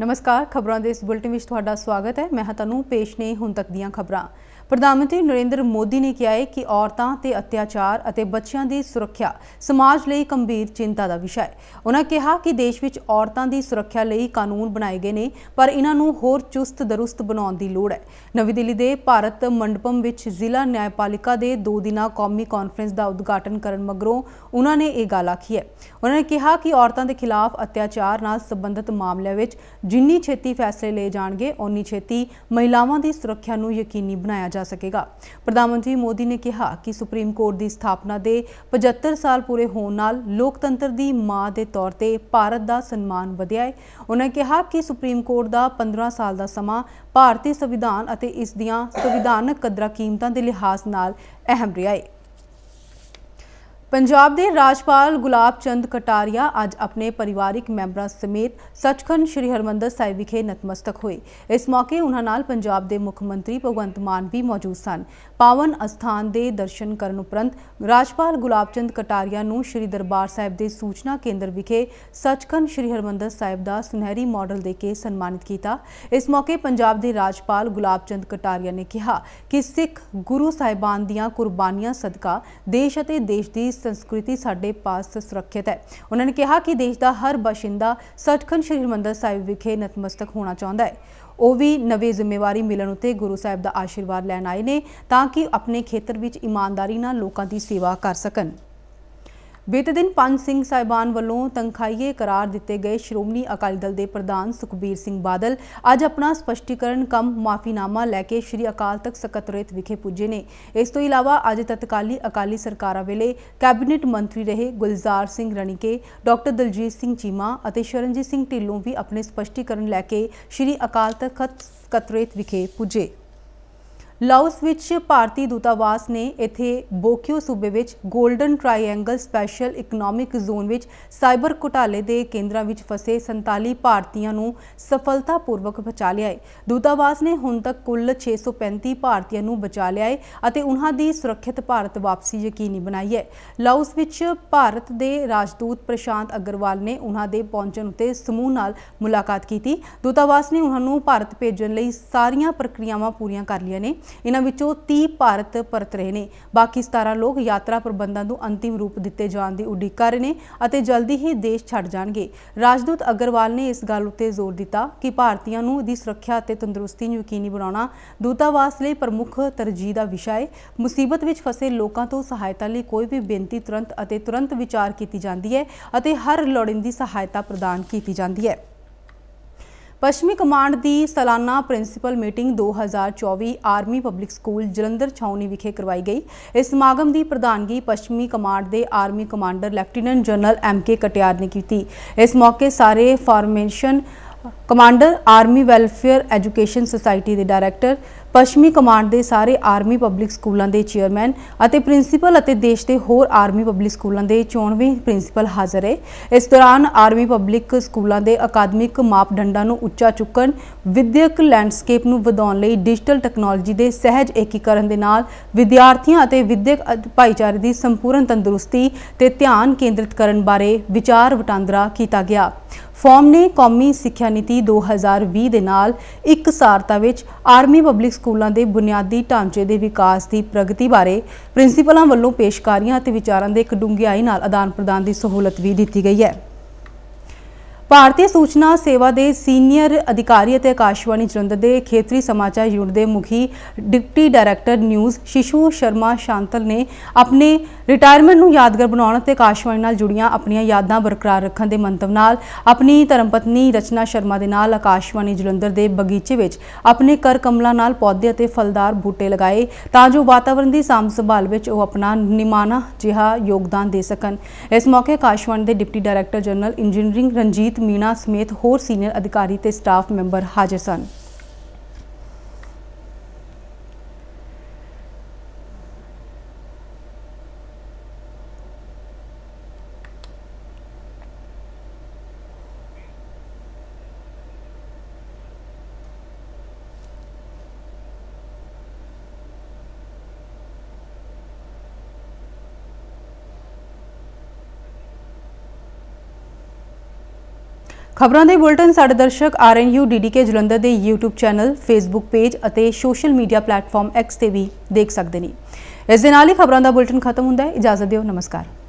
ਨਮਸਕਾਰ ਖਬਰਾਂ ਦੇ ਇਸ ਬੁਲਟਨ ਵਿੱਚ ਤੁਹਾਡਾ ਸਵਾਗਤ ਹੈ ਮੈਂ ਹਾਂ ਪੇਸ਼ ਨੇ ਹੁਣ ਤੱਕ ਦੀਆਂ ਖਬਰਾਂ ਪ੍ਰਧਾਨ ਮੰਤਰੀ ਨਰਿੰਦਰ ਮੋਦੀ ਨੇ ਕਿਹਾ ਹੈ ਕਿ ਔਰਤਾਂ ਤੇ ਅਤਿਆਚਾਰ ਅਤੇ ਬੱਚਿਆਂ ਦੀ ਸੁਰੱਖਿਆ ਸਮਾਜ ਲਈ ਗੰਭੀਰ ਚਿੰਤਾ ਦਾ ਵਿਸ਼ਾ ਹੈ ਉਹਨਾਂ ਕਿਹਾ ਕਿ ਦੇਸ਼ ਵਿੱਚ ਔਰਤਾਂ ਦੀ ਸੁਰੱਖਿਆ ਲਈ ਕਾਨੂੰਨ ਬਣਾਏ ਗਏ ਨੇ ਪਰ ਇਹਨਾਂ ਨੂੰ ਹੋਰ ਚੁਸਤ ਦਰੁਸਤ ਬਣਾਉਣ ਦੀ ਲੋੜ ਹੈ ਨਵੀਂ ਦਿੱਲੀ ਦੇ ਭਾਰਤ ਮੰਡਪਮ ਵਿੱਚ ਜ਼ਿਲ੍ਹਾ ਨਿਆਂਪਾਲਿਕਾ ਦੇ 2 ਦਿਨਾ ਕੌਮੀ ਕਾਨਫਰੰਸ ਦਾ ਉਦਘਾਟਨ ਕਰਨ ਮਗਰੋਂ ਉਹਨਾਂ ਨੇ ਇਹ ਗੱਲ ਆਖੀ ਹੈ ਉਹਨਾਂ ਨੇ ਕਿਹਾ ਕਿ ਔਰਤਾਂ ਦੇ ਖਿਲਾਫ ਅਤਿਆਚਾਰ ਨਾਲ ਸੰਬੰਧਿਤ ਮਾਮਲਿਆਂ ਵਿੱਚ ਜਿੰਨੀ ਛੇਤੀ ਫੈਸਲੇ ਲਏ ਜਾਣਗੇ ਓਨੀ ਛੇਤੀ ਮਹਿਲਾਵਾਂ ਦੀ ਸੁਰੱਖਿਆ ਨੂੰ ਯਕੀਨੀ ਬਣਾਇਆ ਜਾ ਸਕੇਗਾ ਪ੍ਰਧਾਨ ਮੰਤਰੀ ਮੋਦੀ ਨੇ ਕਿਹਾ ਕਿ ਸੁਪਰੀਮ ਕੋਰਟ ਦੀ ਸਥਾਪਨਾ ਦੇ 75 ਸਾਲ ਪੂਰੇ ਹੋਣ ਨਾਲ ਲੋਕਤੰਤਰ ਦੀ ਮਾਂ ਦੇ ਤੌਰ ਤੇ ਭਾਰਤ ਦਾ ਸਨਮਾਨ ਵਧਿਆ ਹੈ ਉਹਨਾਂ ਕਿਹਾ ਕਿ ਸੁਪਰੀਮ ਕੋਰਟ ਦਾ 15 ਸਾਲ ਦਾ ਸਮਾਂ ਭਾਰਤੀ ਸੰਵਿਧਾਨ ਅਤੇ ਇਸ ਦੀਆਂ ਸੰਵਿਧਾਨਕ ਕਦਰਾਂ ਕੀਮਤਾਂ ਦੇ ਲਿਹਾਜ਼ ਨਾਲ ਅਹਿਮ ਰਿਹਾ ਹੈ ਪੰਜਾਬ ਦੇ ਰਾਜਪਾਲ ਗੁਲਾਬ ਚੰਦ ਕਟਾਰੀਆ ਅੱਜ ਆਪਣੇ ਪਰਿਵਾਰਿਕ ਮੈਂਬਰਾਂ ਸਮੇਤ ਸੱਚਖੰਡ ਸ੍ਰੀ ਹਰਮੰਦਰ ਸਾਹਿਬ ਵਿਖੇ ਨਤਮਸਤਕ ਹੋਏ ਇਸ ਮੌਕੇ ਉਹਨਾਂ ਨਾਲ ਪੰਜਾਬ ਦੇ ਮੁੱਖ ਮੰਤਰੀ ਭਗਵੰਤ ਮਾਨ ਵੀ ਮੌਜੂਦ ਸਨ ਪਾਵਨ ਅਸਥਾਨ ਦੇ ਦਰਸ਼ਨ ਕਰਨ ਉਪਰੰਤ ਰਾਜਪਾਲ ਗੁਲਾਬ ਚੰਦ ਕਟਾਰੀਆ ਨੂੰ ਸ੍ਰੀ ਦਰਬਾਰ ਸਾਹਿਬ ਦੇ ਸੂਚਨਾ ਕੇਂਦਰ ਵਿਖੇ ਸੱਚਖੰਡ ਸ੍ਰੀ ਹਰਮੰਦਰ ਸਾਹਿਬ ਦਾ ਸੁਨਹਿਰੀ ਮਾਡਲ ਦੇ ਕੇ ਸਨਮਾਨਿਤ ਕੀਤਾ ਇਸ ਮੌਕੇ ਪੰਜਾਬ ਦੇ ਰਾਜਪਾਲ ਗੁਲਾਬ ਚੰਦ ਕਟਾਰੀਆ ਨੇ ਕਿਹਾ ਕਿ ਸਿੱਖ ਗੁਰੂ ਸਾਹਿਬਾਨ ਦੀਆਂ ਕੁਰਬਾਨੀਆਂ ਸਦਕਾ ਦੇਸ਼ ਅਤੇ ਦੇਸ਼ ਦੀ ਸੰਸਕ੍ਰਿਤੀ ਸਾਡੇ ਪਾਸ ਸੁਰੱਖਿਅਤ ਹੈ ਉਹਨਾਂ ਨੇ ਕਿਹਾ ਕਿ ਦੇਸ਼ ਦਾ ਹਰ ਬਸ਼ਿੰਦਾ ਸਟਖੰਡ ਸ਼੍ਰੀ ਹਰਿਮੰਦਰ ਸਾਹਿਬ ਵਿਖੇ ਨਤਮਸਤਕ ਹੋਣਾ ਚਾਹੁੰਦਾ ਹੈ ਉਹ ਵੀ ਨਵੀਂ ਜ਼ਿੰਮੇਵਾਰੀ ਮਿਲਣ ਉਤੇ ਗੁਰੂ ਸਾਹਿਬ ਦਾ ਆਸ਼ੀਰਵਾਦ ਲੈਣ ਆਏ ਨੇ ਤਾਂ ਕਿ ਆਪਣੇ ਖੇਤਰ ਵਿੱਚ ਇਮਾਨਦਾਰੀ ਨਾਲ ਲੋਕਾਂ ਦੀ ਸੇਵਾ ਕਰ ਸਕਣ ਬੀਤੇ ਦਿਨ ਪੰਜ ਸਿੰਘ ਸਾਹਿਬਾਨ ਵੱਲੋਂ ਤਨਖਾਹੀਏ ਕਰਾਰ ਦਿੱਤੇ ਗਏ ਸ਼੍ਰੋਮਣੀ ਅਕਾਲੀ ਦਲ ਦੇ ਪ੍ਰਧਾਨ ਸੁਖਬੀਰ ਸਿੰਘ ਬਾਦਲ ਅੱਜ ਆਪਣਾ ਸਪਸ਼ਟੀਕਰਨ ਕਮ ਮਾਫੀਨਾਮਾ ਲੈ ਕੇ ਸ਼੍ਰੀ ਅਕਾਲ ਤਖਤ ਸਕੱਤਰੇਤ ਵਿਖੇ ਪੁੱਜੇ ਨੇ ਇਸ ਤੋਂ ਇਲਾਵਾ ਅੱਜ ਤਤਕਾਲੀ ਅਕਾਲੀ ਸਰਕਾਰਾਂ ਵੇਲੇ ਕੈਬਨਿਟ ਮੰਤਰੀ ਰਹੇ ਗੁਲਜ਼ਾਰ ਸਿੰਘ ਰਣੀਕੇ ਡਾਕਟਰ ਦਲਜੀਤ ਸਿੰਘ ਚੀਮਾ ਅਤੇ ਸ਼ਰਨਜੀਤ ਸਿੰਘ ਢਿੱਲੋਂ ਵੀ ਆਪਣੇ ਸਪਸ਼ਟੀਕਰਨ ਲੈ ਕੇ ਸ਼੍ਰੀ ਅਕਾਲ ਤਖਤ ਸਕੱਤਰੇਤ ਵਿਖੇ ਪੁੱਜੇ ਲਾਓਸ ਵਿੱਚ ਭਾਰਤੀ ਦੂਤਾਵਾਸ ਨੇ ਇੱਥੇ ਬੋਕਿਓ ਸੂਬੇ ਵਿੱਚ golden triangle special economic zone ਵਿੱਚ ਸਾਈਬਰ ਘੁਟਾਲੇ ਦੇ ਕੇਂਦਰਾਂ ਵਿੱਚ ਫਸੇ 47 ਭਾਰਤੀਆਂ ਨੂੰ ਸਫਲਤਾਪੂਰਵਕ ਬਚਾ ਲਿਆ ਹੈ ਦੂਤਾਵਾਸ ਨੇ ਹੁਣ ਤੱਕ ਕੁੱਲ 635 ਭਾਰਤੀਆਂ ਨੂੰ ਬਚਾ ਲਿਆ ਹੈ ਅਤੇ ਉਨ੍ਹਾਂ ਦੀ ਸੁਰੱਖਿਅਤ ਭਾਰਤ ਵਾਪਸੀ ਯਕੀਨੀ ਬਣਾਈ ਹੈ ਲਾਓਸ ਵਿੱਚ ਭਾਰਤ ਦੇ ਰਾਜਦੂਤ ਪ੍ਰਸ਼ਾਂਤ ਅਗਰਵਾਲ ਨੇ ਉਨ੍ਹਾਂ ਦੇ ਪਹੁੰਚਣ ਉਤੇ ਸਮੂਹ ਨਾਲ ਮੁਲਾਕਾਤ ਕੀਤੀ ਦੂਤਾਵਾਸ ਨੇ ਉਨ੍ਹਾਂ ਨੂੰ ਭਾਰਤ ਭੇਜਣ ਲਈ ਸਾਰੀਆਂ ਪ੍ਰਕਿਰਿਆਵਾਂ ਪੂਰੀਆਂ ਕਰ ਲਈਆਂ ਨੇ ਇਹਨਾਂ ਵਿੱਚੋਂ 30 ਭਾਰਤ ਪਰਤ ਰਹੇ ਨੇ ਬਾਕੀ 17 ਲੋਕ ਯਾਤਰਾ ਪ੍ਰਬੰਧਾਂ ਨੂੰ ਅੰਤਿਮ ਰੂਪ ਦਿੱਤੇ ਜਾਣ ਦੀ ਉਡੀਕ ਕਰ ਰਹੇ ਨੇ ਅਤੇ ਜਲਦੀ ਹੀ ਦੇਸ਼ ਛੱਡ ਜਾਣਗੇ ਰਾਜਦੂਤ ਅਗਰਵਾਲ ਨੇ ਇਸ ਗੱਲ ਉੱਤੇ ਜ਼ੋਰ ਦਿੱਤਾ ਕਿ ਭਾਰਤੀਆਂ ਨੂੰ ਦੀ ਸੁਰੱਖਿਆ ਅਤੇ ਤੰਦਰੁਸਤੀ ਨੂੰ ਯਕੀਨੀ ਬਣਾਉਣਾ ਦੂਤਾਵਾਸ ਲਈ ਪ੍ਰਮੁੱਖ ਤਰਜੀਹ ਦਾ ਵਿਸ਼ਾ ਹੈ ਮੁਸੀਬਤ ਵਿੱਚ ਫਸੇ ਲੋਕਾਂ ਤੋਂ ਸਹਾਇਤਾ ਲਈ ਕੋਈ ਵੀ ਬੇਨਤੀ ਤੁਰੰਤ ਅਤੇ ਤੁਰੰਤ ਵਿਚਾਰ ਕੀਤੀ ਜਾਂਦੀ ਹੈ ਅਤੇ ਹਰ ਲੋੜਿੰਦੀ ਸਹਾਇਤਾ ਪ੍ਰਦਾਨ ਕੀਤੀ ਜਾਂਦੀ ਹੈ ਪੱਛਮੀ ਕਮਾਂਡ ਦੀ ਸਾਲਾਨਾ principal meeting 2024 army public school Jalandhar ਛਾਉਣੀ ਵਿਖੇ ਕਰਵਾਈ ਗਈ ਇਸ ਸਮਾਗਮ ਦੀ ਪ੍ਰਧਾਨਗੀ ਪੱਛਮੀ ਕਮਾਂਡ ਦੇ army commander lieutenant general M K Katiyar ਨੇ ਕੀਤੀ ਇਸ ਮੌਕੇ ਸਾਰੇ formation commander army welfare education society ਦੇ ਡਾਇਰੈਕਟਰ ਪੱਛਮੀ ਕਮਾਂਡ ਦੇ ਸਾਰੇ ਆਰਮੀ ਪਬਲਿਕ ਸਕੂਲਾਂ ਦੇ ਚੇਅਰਮੈਨ ਅਤੇ ਪ੍ਰਿੰਸੀਪਲ ਅਤੇ ਦੇਸ਼ ਦੇ ਹੋਰ ਆਰਮੀ ਪਬਲਿਕ ਸਕੂਲਾਂ ਦੇ ਚੋਣਵੇਂ ਪ੍ਰਿੰਸੀਪਲ ਹਾਜ਼ਰ ਹੈ ਇਸ ਦੌਰਾਨ ਆਰਮੀ ਪਬਲਿਕ ਸਕੂਲਾਂ ਦੇ ਅਕਾਦਮਿਕ ਮਾਪਦੰਡਾਂ ਨੂੰ ਉੱਚਾ ਚੁੱਕਣ ਵਿਦਿਅਕ ਲੈਂਡਸਕੇਪ ਨੂੰ ਵਧਾਉਣ ਲਈ ਡਿਜੀਟਲ ਟੈਕਨੋਲੋਜੀ ਦੇ ਸਹਿਜ ਏਕੀਕਰਨ ਦੇ ਨਾਲ ਵਿਦਿਆਰਥੀਆਂ ਅਤੇ ਵਿਦਿਅਕ ਭਾਈਚਾਰੇ ਦੀ ਸੰਪੂਰਨ ਤੰਦਰੁਸਤੀ ਤੇ ਧਿਆਨ ਕੇਂਦਰਿਤ ਕਰਨ ਬਾਰੇ ਵਿਚਾਰ ਵਟਾਂਦਰਾ ਕੀਤਾ ਗਿਆ ਫੋਰਮ ਨੇ ਕੌਮੀ ਸਿੱਖਿਆ ਨੀਤੀ 2020 ਦੇ ਨਾਲ ਇੱਕ ਸਾਰਤਾ ਵਿੱਚ ਆਰਮੀ ਪਬਲਿਕ ਸਕੂਲਾਂ ਦੇ ਬੁਨਿਆਦੀ ਢਾਂਚੇ ਦੇ ਵਿਕਾਸ ਦੀ ਪ੍ਰਗਤੀ ਬਾਰੇ ਪ੍ਰਿੰਸੀਪਲਾਂ ਵੱਲੋਂ ਪੇਸ਼ਕਾਰੀਆਂ ਅਤੇ ਵਿਚਾਰਾਂ ਦੇ ਇੱਕ ਡੂੰਘਾਈ ਨਾਲ ਆਦਾਨ-ਪ੍ਰਦਾਨ ਦੀ ਸਹੂਲਤ ਵੀ ਦਿੱਤੀ ਗਈ ਹੈ ਭਾਰਤੀ ਸੂਚਨਾ ਸੇਵਾ ਦੇ ਸੀਨੀਅਰ ਅਧਿਕਾਰੀ ਅਤੇ ਆਕਾਸ਼ਵਾਣੀ ਜਲੰਧਰ ਦੇ ਖੇਤਰੀ ਸਮਾਚਾਰ ਯੂਨਿਟ ਦੇ ਮੁਖੀ deputy director news Shishu Sharma Shantal ਨੇ ਆਪਣੇ ਰਿਟਾਇਰਮੈਂਟ ਨੂੰ ਯਾਦਗਾਰ ਬਣਾਉਣ ਅਤੇ ਆਕਾਸ਼ਵਾਣੀ ਨਾਲ ਜੁੜੀਆਂ ਆਪਣੀਆਂ ਯਾਦਾਂ ਬਰਕਰਾਰ ਰੱਖਣ ਦੇ ਮੰਤਵ ਨਾਲ ਆਪਣੀ ਧਰਮਪਤਨੀ ਰਚਨਾ ਸ਼ਰਮਾ ਦੇ ਨਾਲ ਆਕਾਸ਼ਵਾਣੀ ਜਲੰਧਰ ਦੇ ਬਗੀਚੇ ਵਿੱਚ ਆਪਣੇ ਕਰ ਕਮਲਾਂ ਨਾਲ ਪੌਦੇ ਅਤੇ ਫਲਦਾਰ ਬੂਟੇ ਲਗਾਏ ਤਾਂ ਜੋ ਵਾਤਾਵਰਣ ਦੀ ਸਾਂਭ ਸੰਭਾਲ ਵਿੱਚ ਉਹ ਆਪਣਾ ਨਿਮਾਣਾ ਜਿਹਾ ਯੋਗਦਾਨ ਦੇ ਸਕਣ ਇਸ ਮੌਕੇ ਆਕਾਸ਼ਵਾਣੀ ਦੇ deputy director general engineering Ranjit Meena ਸਮੇਤ ਹੋਰ ਸੀਨੀਅਰ ਅਧਿਕਾਰੀ ਤੇ ਸਟਾਫ ਮੈਂਬਰ ਹਾਜ਼ਰ ਸਨ ਖਬਰਾਂ ਦੇ ਬੁਲਟਨ ਸਾਡੇ ਦਰਸ਼ਕ ਆਰਐਨਯੂ ਡੀਡੀਕੇ ਜਲੰਧਰ ਦੇ YouTube ਚੈਨਲ Facebook ਪੇਜ ਅਤੇ ਸੋਸ਼ਲ ਮੀਡੀਆ ਪਲੇਟਫਾਰਮ X ਤੇ ਵੀ ਦੇਖ ਸਕਦੇ ਨੇ ਇਸ ਦੇ ਨਾਲ ਹੀ ਖਬਰਾਂ ਦਾ ਬੁਲਟਨ ਖਤਮ ਹੁੰਦਾ ਹੈ ਇਜਾਜ਼ਤ ਦਿਓ ਨਮਸਕਾਰ